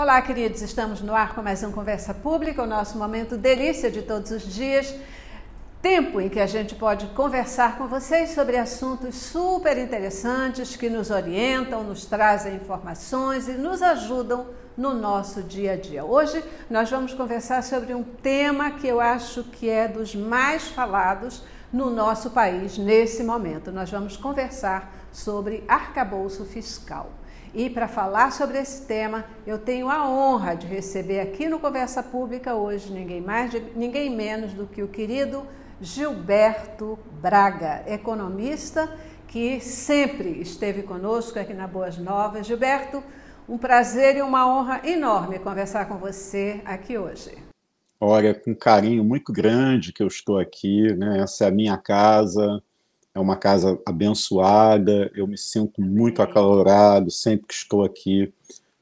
Olá, queridos, estamos no ar com mais um Conversa Pública, o nosso momento delícia de todos os dias. Tempo em que a gente pode conversar com vocês sobre assuntos super interessantes que nos orientam, nos trazem informações e nos ajudam no nosso dia a dia. Hoje nós vamos conversar sobre um tema que eu acho que é dos mais falados no nosso país nesse momento. Nós vamos conversar sobre arcabouço fiscal. E para falar sobre esse tema, eu tenho a honra de receber aqui no Conversa Pública hoje ninguém mais, ninguém menos do que o querido Gilberto Braga, economista que sempre esteve conosco aqui na Boas Novas. Gilberto, um prazer e uma honra enorme conversar com você aqui hoje. Olha, com carinho muito grande que eu estou aqui, né? Essa é a minha casa, é uma casa abençoada, eu me sinto muito acalorado sempre que estou aqui,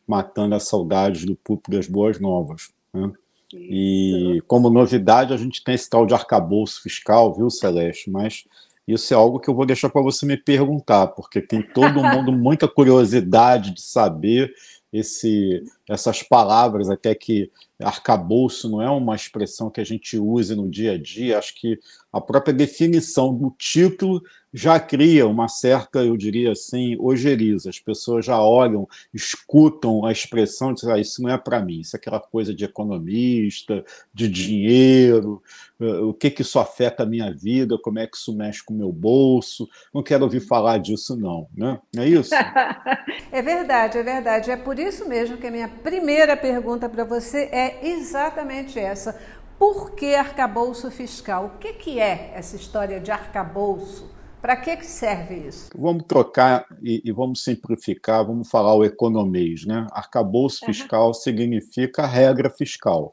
matando a saudade do público das Boas Novas. Né? E como novidade, a gente tem esse tal de arcabouço fiscal, viu, Celeste? Mas isso é algo que eu vou deixar para você me perguntar, porque tem todo mundo muita curiosidade de saber esse, essas palavras, até que arcabouço não é uma expressão que a gente use no dia a dia, acho que a própria definição do título já cria uma certa, eu diria assim, ojeriza. As pessoas já olham, escutam a expressão de ah, isso não é para mim, isso é aquela coisa de economista, de dinheiro, eh, o que, que isso afeta a minha vida, como é que isso mexe com o meu bolso. Não quero ouvir falar disso, não. Né? É isso? é verdade, é verdade. É por isso mesmo que a minha primeira pergunta para você é exatamente essa. Por que arcabouço fiscal? O que, que é essa história de arcabouço? Para que, que serve isso? Vamos trocar e, e, vamos simplificar, vamos falar o economês. Né? Arcabouço fiscal uhum. significa regra fiscal.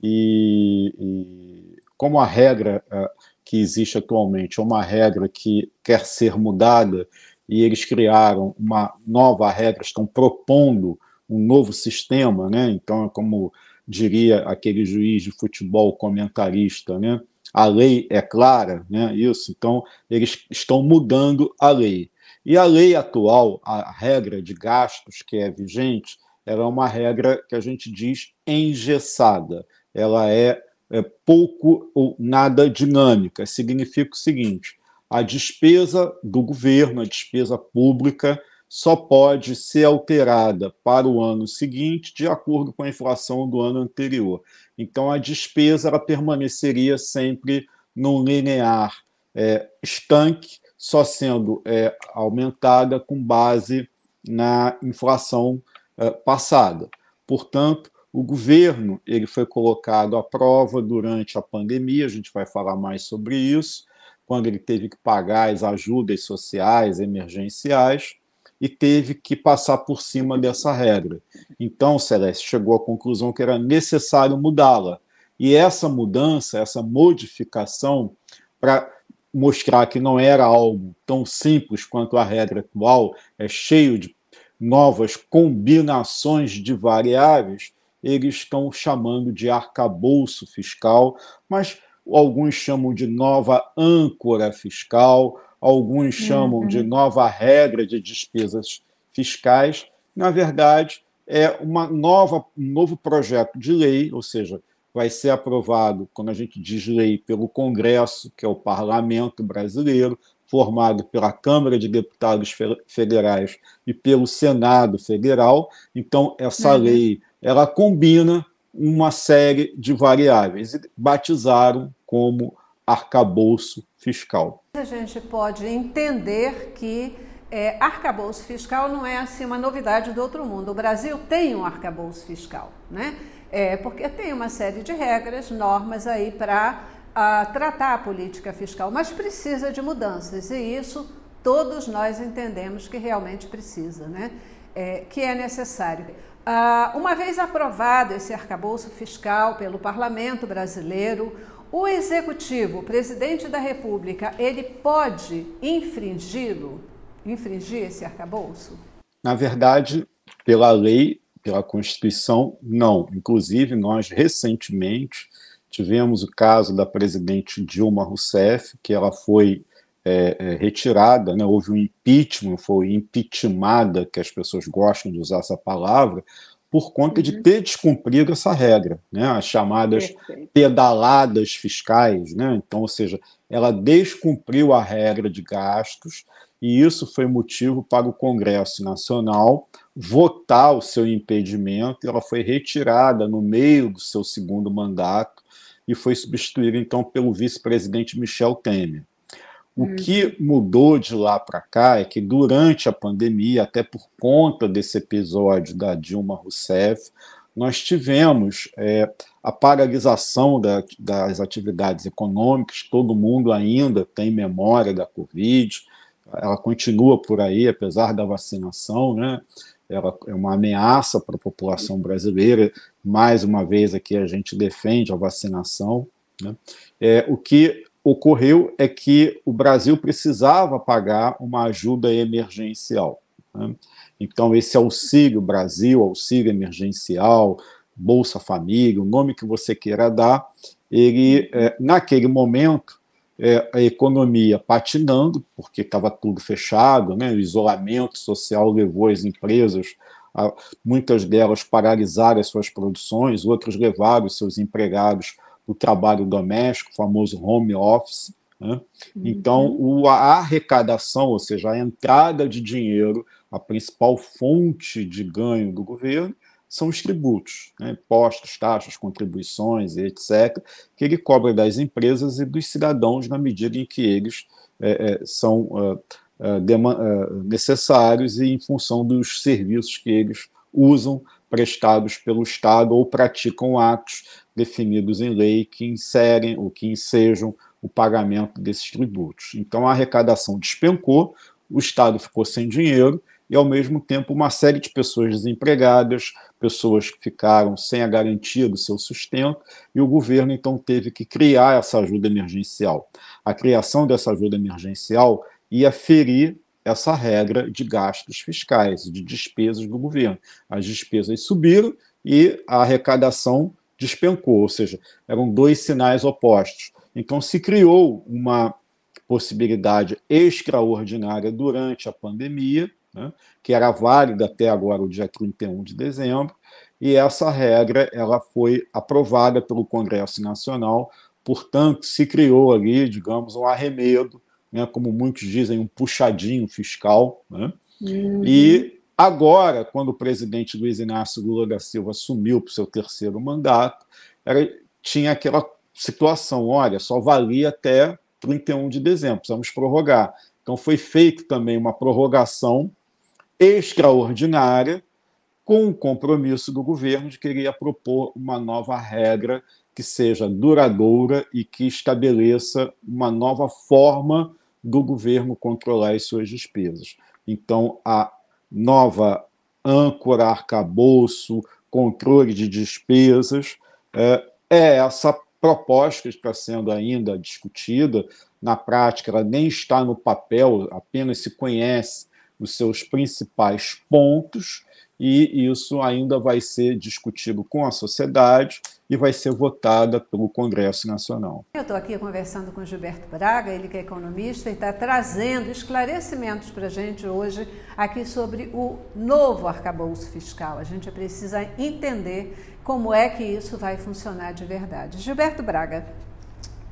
E, e como a regra uh, que existe atualmente é uma regra que quer ser mudada, e eles criaram uma nova regra, estão propondo um novo sistema, né? então, é como diria aquele juiz de futebol comentarista, né? a lei é clara, né? Isso. Então, eles estão mudando a lei. E a lei atual, a regra de gastos que é vigente, ela é uma regra que a gente diz engessada. Ela é, é pouco ou nada dinâmica. Significa o seguinte: a despesa do governo, a despesa pública, só pode ser alterada para o ano seguinte de acordo com a inflação do ano anterior. Então, a despesa ela permaneceria sempre num linear é, estanque, só sendo é, aumentada com base na inflação é, passada. Portanto, o governo ele foi colocado à prova durante a pandemia, a gente vai falar mais sobre isso, quando ele teve que pagar as ajudas sociais emergenciais, e teve que passar por cima dessa regra. Então, Celeste chegou à conclusão que era necessário mudá-la. E essa mudança, essa modificação, para mostrar que não era algo tão simples quanto a regra atual, é cheio de novas combinações de variáveis, eles estão chamando de arcabouço fiscal, mas alguns chamam de nova âncora fiscal, alguns uhum. chamam uhum. de nova regra de despesas fiscais. Na verdade, é uma nova, um novo projeto de lei, ou seja, vai ser aprovado, quando a gente diz lei, pelo Congresso, que é o parlamento brasileiro, formado pela Câmara de Deputados Federais e pelo Senado Federal. Então, essa uhum. lei ela combina uma série de variáveis e batizaram como arcabouço fiscal. A gente pode entender que é, arcabouço fiscal não é assim uma novidade do outro mundo. O Brasil tem um arcabouço fiscal, né? É, porque tem uma série de regras, normas aí para ah, tratar a política fiscal, mas precisa de mudanças e isso todos nós entendemos que realmente precisa, né? É, que é necessário. Ah, uma vez aprovado esse arcabouço fiscal pelo parlamento brasileiro, o executivo, o presidente da República, ele pode infringi-lo, infringir esse arcabouço? Na verdade, pela lei, pela Constituição, não. Inclusive, nós recentemente tivemos o caso da presidente Dilma Rousseff, que ela foi é, é, retirada, né? houve um impeachment, foi impeachmentada, que as pessoas gostam de usar essa palavra, por conta uhum. de ter descumprido essa regra, né? as chamadas Perfeito. pedaladas fiscais. Né? Então, ou seja, ela descumpriu a regra de gastos e isso foi motivo para o Congresso Nacional votar o seu impedimento. Ela foi retirada no meio do seu segundo mandato e foi substituída, então, pelo vice-presidente Michel Temer. O hum. que mudou de lá para cá é que durante a pandemia, até por conta desse episódio da Dilma Rousseff, nós tivemos é, a paralisação da, das atividades econômicas, todo mundo ainda tem memória da Covid, ela continua por aí, apesar da vacinação, né? ela é uma ameaça para a população brasileira. Mais uma vez aqui a gente defende a vacinação. Né? É, o que ocorreu é que o Brasil precisava pagar uma ajuda emergencial. Né? Então, esse auxílio Brasil, auxílio emergencial, Bolsa Família, o nome que você queira dar, ele, é, naquele momento, é, a economia patinando, porque estava tudo fechado, né? o isolamento social levou as empresas, a, muitas delas paralisaram as suas produções, outras levaram os seus empregados o trabalho doméstico, o famoso home office. Né? Uhum. Então, a arrecadação, ou seja, a entrada de dinheiro, a principal fonte de ganho do governo, são os tributos, né? impostos, taxas, contribuições, etc., que ele cobra das empresas e dos cidadãos na medida em que eles é, é, são é, é, é necessários e em função dos serviços que eles usam prestados pelo Estado ou praticam atos definidos em lei que inserem ou que ensejam o pagamento desses tributos. Então a arrecadação despencou, o Estado ficou sem dinheiro e, ao mesmo tempo, uma série de pessoas desempregadas, pessoas que ficaram sem a garantia do seu sustento, e o governo então teve que criar essa ajuda emergencial. A criação dessa ajuda emergencial ia ferir essa regra de gastos fiscais, de despesas do governo. As despesas subiram e a arrecadação despencou, ou seja, eram dois sinais opostos. Então se criou uma possibilidade extraordinária durante a pandemia, né, que era válida até agora, o dia 31 de dezembro, e essa regra ela foi aprovada pelo Congresso Nacional, portanto, se criou ali, digamos, um arremedo, né, como muitos dizem, um puxadinho fiscal, né, uhum. e Agora, quando o presidente Luiz Inácio Lula da Silva assumiu para o seu terceiro mandato, era, tinha aquela situação: olha, só valia até 31 de dezembro, precisamos prorrogar. Então, foi feita também uma prorrogação extraordinária com o compromisso do governo de querer propor uma nova regra que seja duradoura e que estabeleça uma nova forma do governo controlar as suas despesas. Então, a nova âncora, arcabouço, controle de despesas. É, é essa proposta que está sendo ainda discutida. Na prática, ela nem está no papel, apenas se conhece os seus principais pontos, e isso ainda vai ser discutido com a sociedade e vai ser votada pelo Congresso Nacional. Eu estou aqui conversando com Gilberto Braga, ele que é economista e está trazendo esclarecimentos para a gente hoje aqui sobre o novo arcabouço fiscal. A gente precisa entender como é que isso vai funcionar de verdade. Gilberto Braga,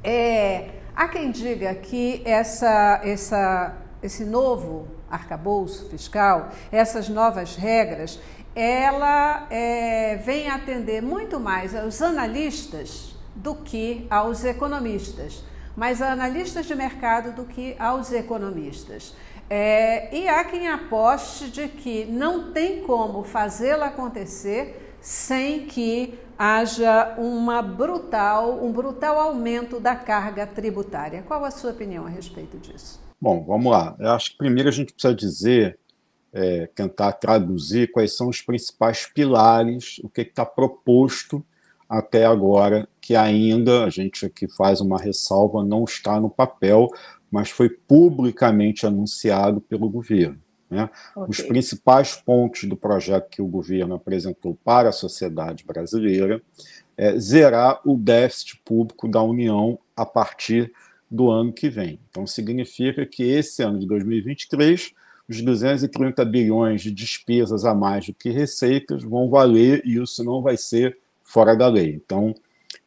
é, há quem diga que essa, essa, esse novo arcabouço fiscal, essas novas regras, ela é, vem atender muito mais aos analistas do que aos economistas, mais a analistas de mercado do que aos economistas. É, e há quem aposte de que não tem como fazê-la acontecer sem que haja uma brutal, um brutal aumento da carga tributária. Qual a sua opinião a respeito disso? Bom, vamos lá. Eu acho que primeiro a gente precisa dizer é, tentar traduzir quais são os principais pilares, o que está proposto até agora, que ainda a gente aqui faz uma ressalva, não está no papel, mas foi publicamente anunciado pelo governo. Né? Okay. Os principais pontos do projeto que o governo apresentou para a sociedade brasileira é zerar o déficit público da União a partir do ano que vem. Então, significa que esse ano de 2023 os 230 bilhões de despesas a mais do que receitas vão valer e isso não vai ser fora da lei. Então,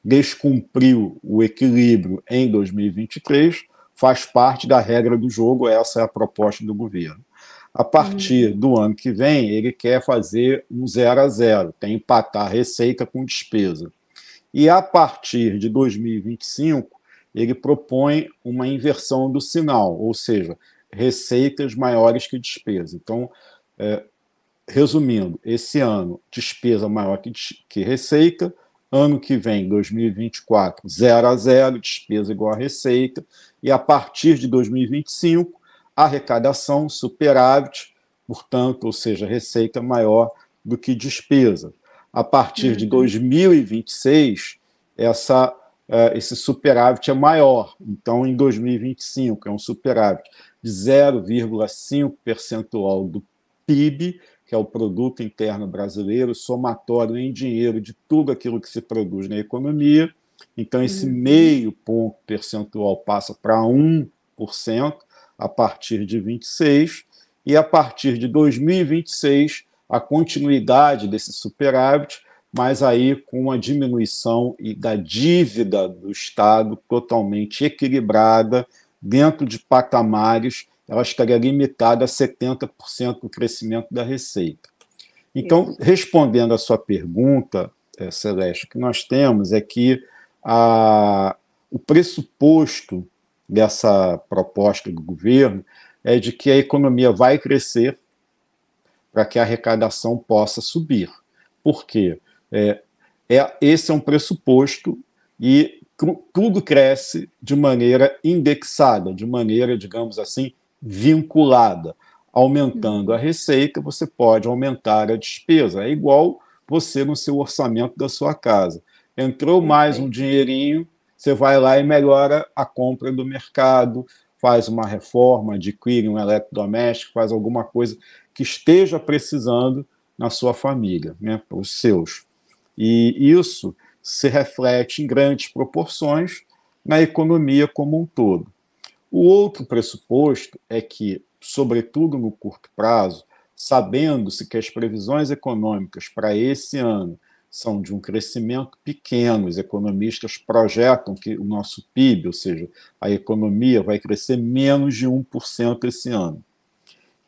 descumpriu o equilíbrio em 2023, faz parte da regra do jogo, essa é a proposta do governo. A partir hum. do ano que vem, ele quer fazer um zero a zero, tem empatar receita com despesa. E a partir de 2025, ele propõe uma inversão do sinal, ou seja, receitas maiores que despesa. Então, é, resumindo, esse ano, despesa maior que, que receita, ano que vem, 2024, zero a zero, despesa igual a receita, e a partir de 2025, arrecadação, superávit, portanto, ou seja, receita maior do que despesa. A partir de 2026, uhum. essa, é, esse superávit é maior, então em 2025 é um superávit de 0,5 percentual do PIB, que é o produto interno brasileiro, somatório em dinheiro de tudo aquilo que se produz na economia. Então, esse uhum. meio ponto percentual passa para 1% a partir de 26, e a partir de 2026, a continuidade desse superávit, mas aí com uma diminuição da dívida do Estado totalmente equilibrada dentro de patamares, ela estaria limitada a 70% do crescimento da receita. Então, respondendo à sua pergunta, eh, Celeste, o que nós temos é que a, o pressuposto dessa proposta do governo é de que a economia vai crescer para que a arrecadação possa subir. Por quê? É, é, esse é um pressuposto e tudo cresce de maneira indexada, de maneira, digamos assim, vinculada. Aumentando uhum. a receita, você pode aumentar a despesa. É igual você no seu orçamento da sua casa. Entrou mais um dinheirinho, você vai lá e melhora a compra do mercado, faz uma reforma, adquire um eletrodoméstico, faz alguma coisa que esteja precisando na sua família, né, para os seus. E isso se reflete em grandes proporções na economia como um todo. O outro pressuposto é que, sobretudo no curto prazo, sabendo-se que as previsões econômicas para esse ano são de um crescimento pequeno, os economistas projetam que o nosso PIB, ou seja, a economia, vai crescer menos de 1% esse ano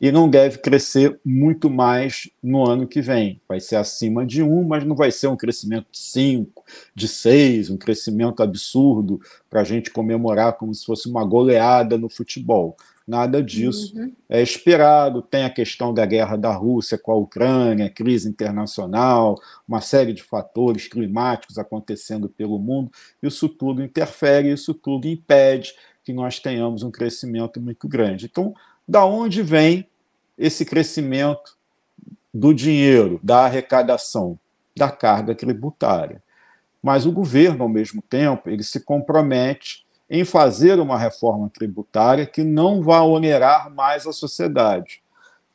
e não deve crescer muito mais no ano que vem. Vai ser acima de 1, mas não vai ser um crescimento de 5, de 6, um crescimento absurdo para a gente comemorar como se fosse uma goleada no futebol. Nada disso uhum. é esperado. Tem a questão da guerra da Rússia com a Ucrânia, crise internacional, uma série de fatores climáticos acontecendo pelo mundo. Isso tudo interfere, isso tudo impede que nós tenhamos um crescimento muito grande. Então, da onde vem esse crescimento do dinheiro, da arrecadação, da carga tributária. Mas o governo, ao mesmo tempo, ele se compromete em fazer uma reforma tributária que não vá onerar mais a sociedade.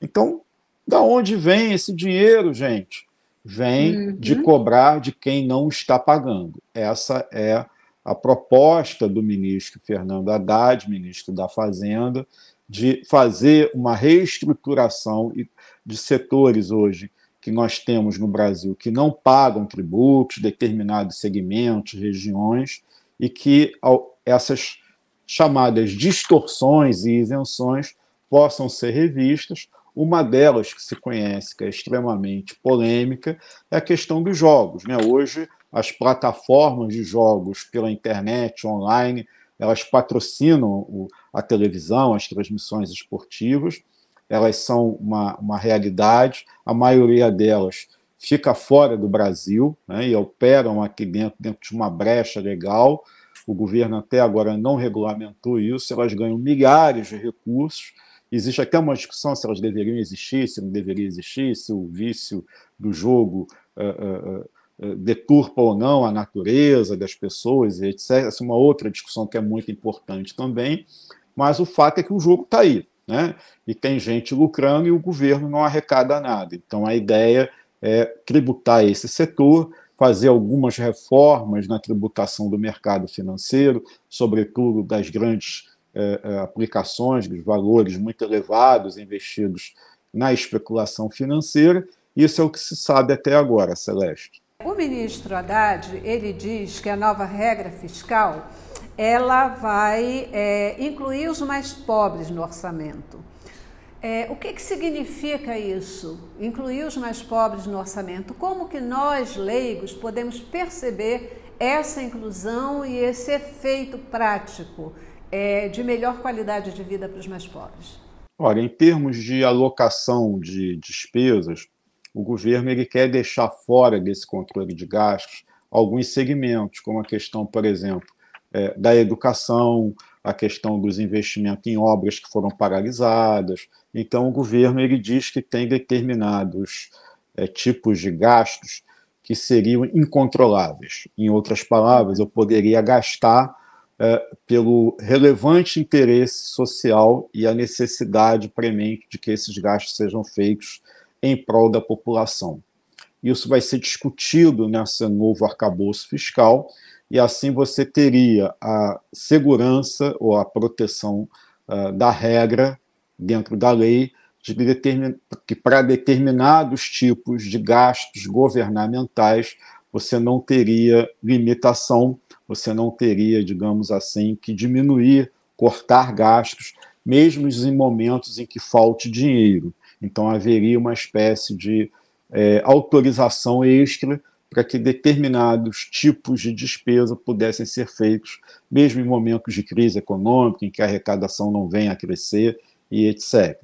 Então, da onde vem esse dinheiro, gente? Vem uhum. de cobrar de quem não está pagando. Essa é a proposta do ministro Fernando Haddad, ministro da Fazenda, de fazer uma reestruturação de setores hoje que nós temos no Brasil que não pagam tributos, determinados segmentos, regiões, e que essas chamadas distorções e isenções possam ser revistas. Uma delas que se conhece, que é extremamente polêmica, é a questão dos jogos. Né? Hoje, as plataformas de jogos pela internet, online, elas patrocinam o, a televisão, as transmissões esportivas, elas são uma, uma realidade, a maioria delas fica fora do Brasil né, e operam aqui dentro, dentro de uma brecha legal. O governo até agora não regulamentou isso, elas ganham milhares de recursos. Existe até uma discussão se elas deveriam existir, se não deveriam existir, se o vício do jogo uh, uh, uh, deturpa ou não a natureza das pessoas, etc. Essa é uma outra discussão que é muito importante também mas o fato é que o jogo está aí, né? E tem gente lucrando e o governo não arrecada nada. Então a ideia é tributar esse setor, fazer algumas reformas na tributação do mercado financeiro, sobretudo das grandes eh, aplicações, dos valores muito elevados investidos na especulação financeira. Isso é o que se sabe até agora, Celeste. O ministro Haddad ele diz que a nova regra fiscal ela vai é, incluir os mais pobres no orçamento. É, o que, que significa isso? Incluir os mais pobres no orçamento? Como que nós, leigos, podemos perceber essa inclusão e esse efeito prático é, de melhor qualidade de vida para os mais pobres? Olha, em termos de alocação de despesas, o governo ele quer deixar fora desse controle de gastos alguns segmentos, como a questão, por exemplo, é, da educação, a questão dos investimentos em obras que foram paralisadas. Então, o governo ele diz que tem determinados é, tipos de gastos que seriam incontroláveis. Em outras palavras, eu poderia gastar é, pelo relevante interesse social e a necessidade premente de que esses gastos sejam feitos em prol da população. Isso vai ser discutido nesse novo arcabouço fiscal, e assim você teria a segurança ou a proteção uh, da regra dentro da lei de determin... que para determinados tipos de gastos governamentais você não teria limitação, você não teria, digamos assim, que diminuir, cortar gastos, mesmo em momentos em que falte dinheiro. Então haveria uma espécie de é, autorização extra para que determinados tipos de despesa pudessem ser feitos, mesmo em momentos de crise econômica, em que a arrecadação não vem a crescer e etc.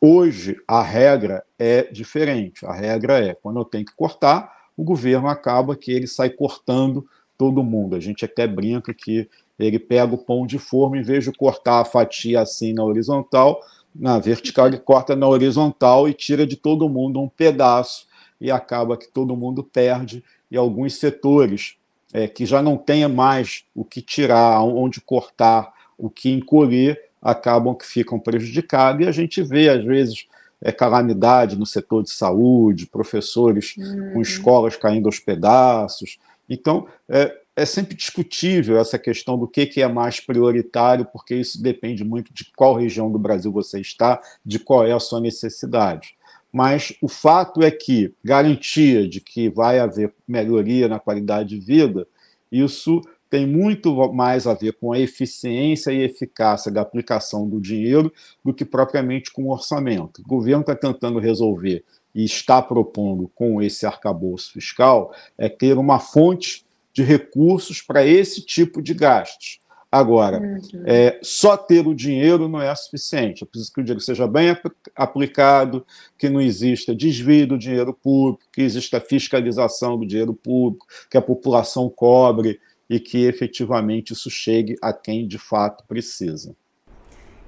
Hoje, a regra é diferente. A regra é, quando eu tenho que cortar, o governo acaba que ele sai cortando todo mundo. A gente até brinca que ele pega o pão de forma, em vez de cortar a fatia assim na horizontal, na vertical, ele corta na horizontal e tira de todo mundo um pedaço e acaba que todo mundo perde e alguns setores é, que já não tenha mais o que tirar, onde cortar, o que encolher, acabam que ficam prejudicados e a gente vê às vezes é, calamidade no setor de saúde, professores hum. com uhum. escolas caindo aos pedaços. Então, é, é sempre discutível essa questão do que, que é mais prioritário, porque isso depende muito de qual região do Brasil você está, de qual é a sua necessidade. Mas o fato é que garantia de que vai haver melhoria na qualidade de vida, isso tem muito mais a ver com a eficiência e eficácia da aplicação do dinheiro do que propriamente com o orçamento. O governo está tentando resolver e está propondo com esse arcabouço fiscal é ter uma fonte de recursos para esse tipo de gastos. Agora, uhum. é, só ter o dinheiro não é suficiente. É preciso que o dinheiro seja bem aplicado, que não exista desvio do dinheiro público, que exista fiscalização do dinheiro público, que a população cobre e que efetivamente isso chegue a quem de fato precisa.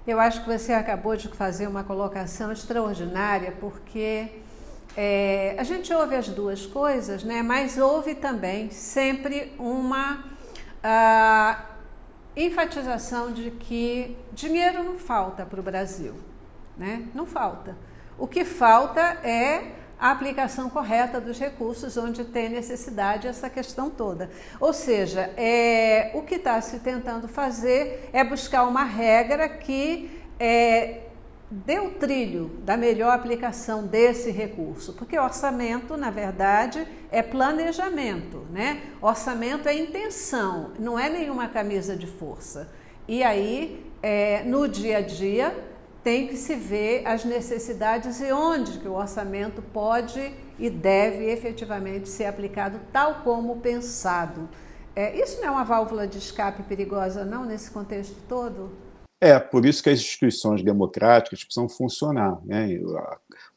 Eu acho que você acabou de fazer uma colocação extraordinária, porque é, a gente ouve as duas coisas, né? Mas houve também sempre uma uh, enfatização de que dinheiro não falta para o Brasil, né? Não falta. O que falta é a aplicação correta dos recursos onde tem necessidade essa questão toda. Ou seja, é, o que está se tentando fazer é buscar uma regra que é, dê o trilho da melhor aplicação desse recurso, porque orçamento, na verdade, é planejamento, né? Orçamento é intenção, não é nenhuma camisa de força. E aí, é, no dia a dia, tem que se ver as necessidades e onde que o orçamento pode e deve efetivamente ser aplicado tal como pensado. É, isso não é uma válvula de escape perigosa, não, nesse contexto todo? É, por isso que as instituições democráticas precisam funcionar. Né? O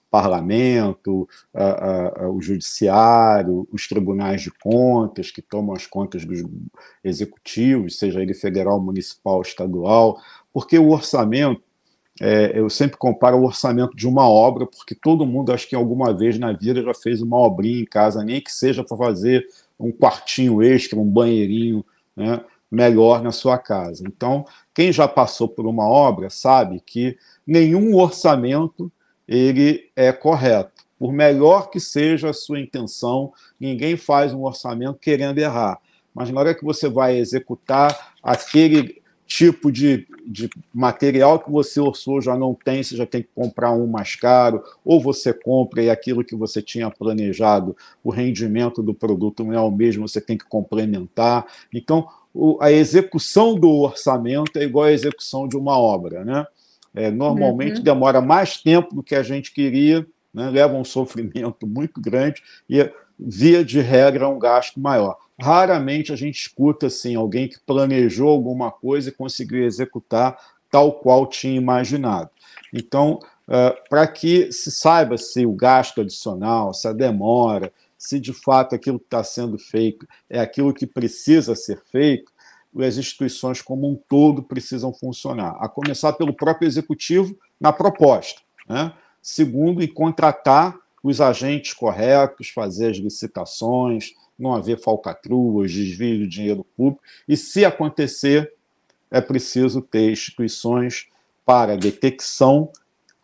parlamento, a, a, o judiciário, os tribunais de contas, que tomam as contas dos executivos, seja ele federal, municipal, estadual, porque o orçamento é, eu sempre comparo o orçamento de uma obra, porque todo mundo, acho que alguma vez na vida, já fez uma obrinha em casa, nem que seja para fazer um quartinho extra, um banheirinho né, melhor na sua casa. Então, quem já passou por uma obra sabe que nenhum orçamento ele é correto. Por melhor que seja a sua intenção, ninguém faz um orçamento querendo errar. Mas na hora que você vai executar aquele tipo de, de material que você orçou já não tem, você já tem que comprar um mais caro, ou você compra e aquilo que você tinha planejado, o rendimento do produto não é o mesmo, você tem que complementar. Então, o, a execução do orçamento é igual à execução de uma obra. Né? É, normalmente uhum. demora mais tempo do que a gente queria, né? leva um sofrimento muito grande e, via de regra, é um gasto maior. Raramente a gente escuta assim, alguém que planejou alguma coisa e conseguiu executar tal qual tinha imaginado. Então, Uh, para que se saiba se o gasto adicional, se a demora, se de fato aquilo que está sendo feito é aquilo que precisa ser feito, as instituições como um todo precisam funcionar, a começar pelo próprio executivo na proposta. Né? Segundo, em contratar os agentes corretos, fazer as licitações, não haver falcatruas, desvio de dinheiro público, e se acontecer, é preciso ter instituições para detecção,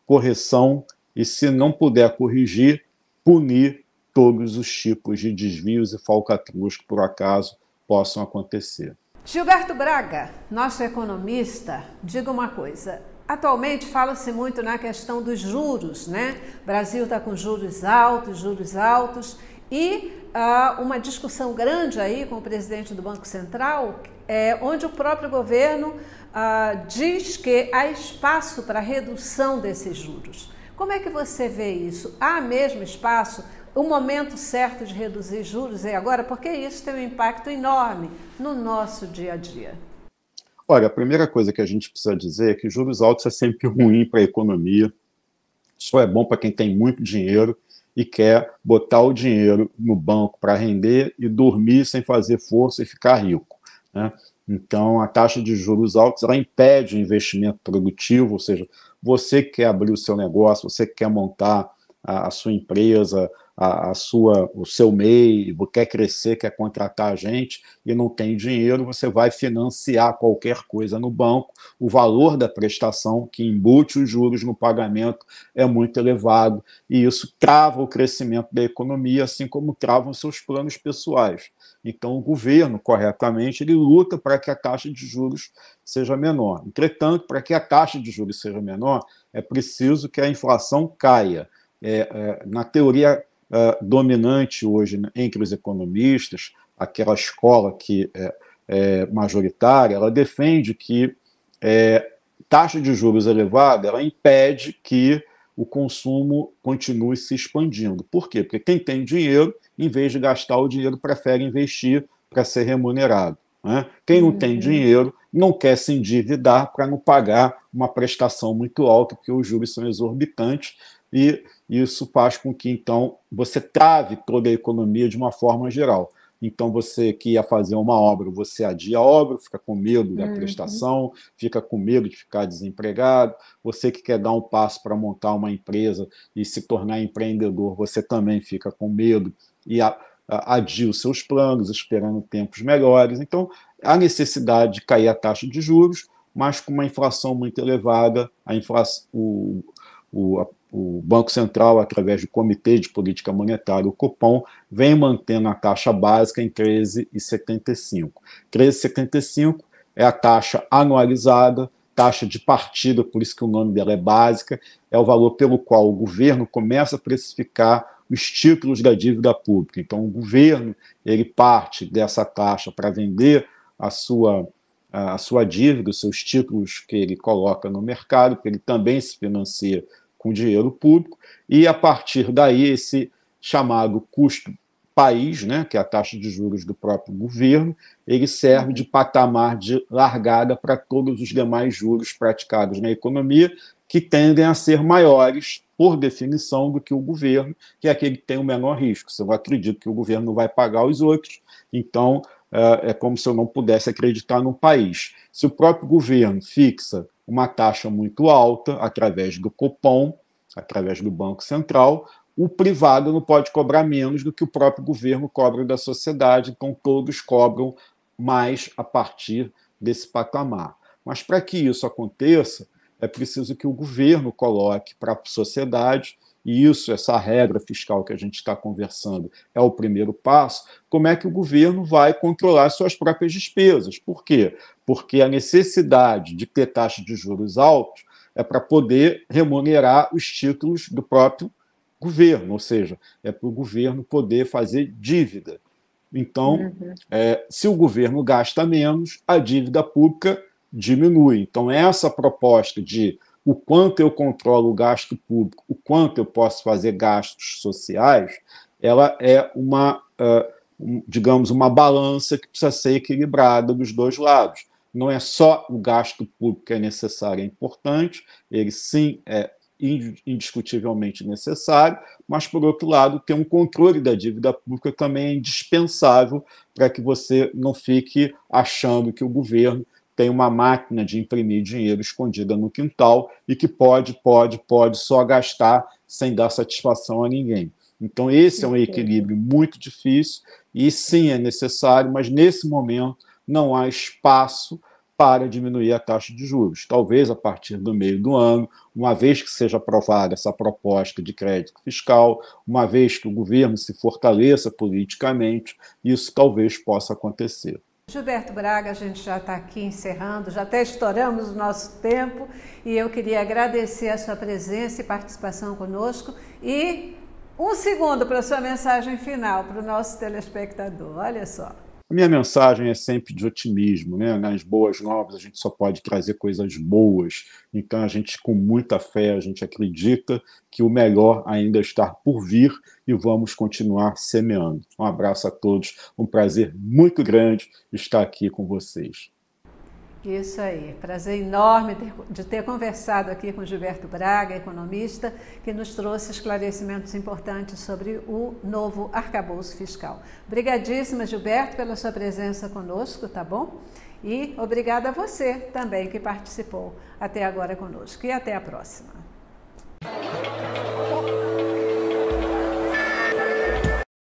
correção e, se não puder corrigir, punir todos os tipos de desvios e falcatruas que por acaso possam acontecer. Gilberto Braga, nosso economista, diga uma coisa. Atualmente fala-se muito na questão dos juros, né? O Brasil está com juros altos, juros altos, e uh, uma discussão grande aí com o presidente do Banco Central, é, onde o próprio governo uh, diz que há espaço para redução desses juros. Como é que você vê isso? Há mesmo espaço o momento certo de reduzir juros é agora, porque isso tem um impacto enorme no nosso dia a dia. Olha, a primeira coisa que a gente precisa dizer é que juros altos é sempre ruim para a economia, só é bom para quem tem muito dinheiro e quer botar o dinheiro no banco para render e dormir sem fazer força e ficar rico. Né? Então, a taxa de juros altos ela impede o investimento produtivo, ou seja, você quer abrir o seu negócio, você quer montar a, a sua empresa, a, a, sua, o seu MEI, quer crescer, quer contratar a gente e não tem dinheiro, você vai financiar qualquer coisa no banco. O valor da prestação que embute os juros no pagamento é muito elevado e isso trava o crescimento da economia, assim como travam seus planos pessoais. Então, o governo, corretamente, ele luta para que a taxa de juros seja menor. Entretanto, para que a taxa de juros seja menor, é preciso que a inflação caia. É, é, na teoria uh, dominante hoje né, entre os economistas, aquela escola que é, é majoritária, ela defende que é, taxa de juros elevada ela impede que o consumo continue se expandindo. Por quê? Porque quem tem dinheiro, em vez de gastar o dinheiro, prefere investir para ser remunerado. Né? Quem não tem uhum. dinheiro não quer se endividar para não pagar uma prestação muito alta, porque os juros são exorbitantes e isso faz com que, então, você trave toda a economia de uma forma geral. Então, você que ia fazer uma obra, você adia a obra, fica com medo da uhum. prestação, fica com medo de ficar desempregado. Você que quer dar um passo para montar uma empresa e se tornar empreendedor, você também fica com medo e adia os seus planos, esperando tempos melhores. Então, há necessidade de cair a taxa de juros, mas com uma inflação muito elevada, a inflação, o, o, o Banco Central, através do Comitê de Política Monetária, o cupom vem mantendo a taxa básica em 13,75. 13,75 é a taxa anualizada, taxa de partida, por isso que o nome dela é básica, é o valor pelo qual o governo começa a precificar os títulos da dívida pública. Então, o governo ele parte dessa taxa para vender a sua a sua dívida, os seus títulos que ele coloca no mercado, que ele também se financia com dinheiro público, e a partir daí esse chamado custo país, né, que é a taxa de juros do próprio governo, ele serve de patamar de largada para todos os demais juros praticados na economia, que tendem a ser maiores, por definição, do que o governo, que é aquele que tem o menor risco. Se eu acredito que o governo não vai pagar os outros, então é, é como se eu não pudesse acreditar no país. Se o próprio governo fixa uma taxa muito alta através do cupom, através do Banco Central, o privado não pode cobrar menos do que o próprio governo cobra da sociedade, então todos cobram mais a partir desse patamar. Mas para que isso aconteça, é preciso que o governo coloque para a sociedade e isso, essa regra fiscal que a gente está conversando, é o primeiro passo, como é que o governo vai controlar suas próprias despesas? Por quê? Porque a necessidade de ter taxas de juros altos é para poder remunerar os títulos do próprio governo, ou seja, é para o governo poder fazer dívida. Então, uhum. é, se o governo gasta menos, a dívida pública diminui. Então, essa proposta de o quanto eu controlo o gasto público, o quanto eu posso fazer gastos sociais, ela é uma, digamos, uma balança que precisa ser equilibrada dos dois lados. Não é só o gasto público que é necessário, é importante, ele sim é indiscutivelmente necessário, mas, por outro lado, ter um controle da dívida pública também é indispensável para que você não fique achando que o governo tem uma máquina de imprimir dinheiro escondida no quintal e que pode, pode, pode só gastar sem dar satisfação a ninguém. Então, esse é um equilíbrio muito difícil e sim é necessário, mas nesse momento não há espaço para diminuir a taxa de juros. Talvez a partir do meio do ano, uma vez que seja aprovada essa proposta de crédito fiscal, uma vez que o governo se fortaleça politicamente, isso talvez possa acontecer. Gilberto Braga, a gente já está aqui encerrando, já até estouramos o nosso tempo e eu queria agradecer a sua presença e participação conosco e um segundo para a sua mensagem final para o nosso telespectador. Olha só. A minha mensagem é sempre de otimismo, né? Nas boas novas a gente só pode trazer coisas boas. Então a gente com muita fé, a gente acredita que o melhor ainda está por vir e vamos continuar semeando. Um abraço a todos, um prazer muito grande estar aqui com vocês. Isso aí. Prazer enorme de ter conversado aqui com Gilberto Braga, economista, que nos trouxe esclarecimentos importantes sobre o novo arcabouço fiscal. Obrigadíssima, Gilberto, pela sua presença conosco, tá bom? E obrigada a você também que participou até agora conosco. E até a próxima.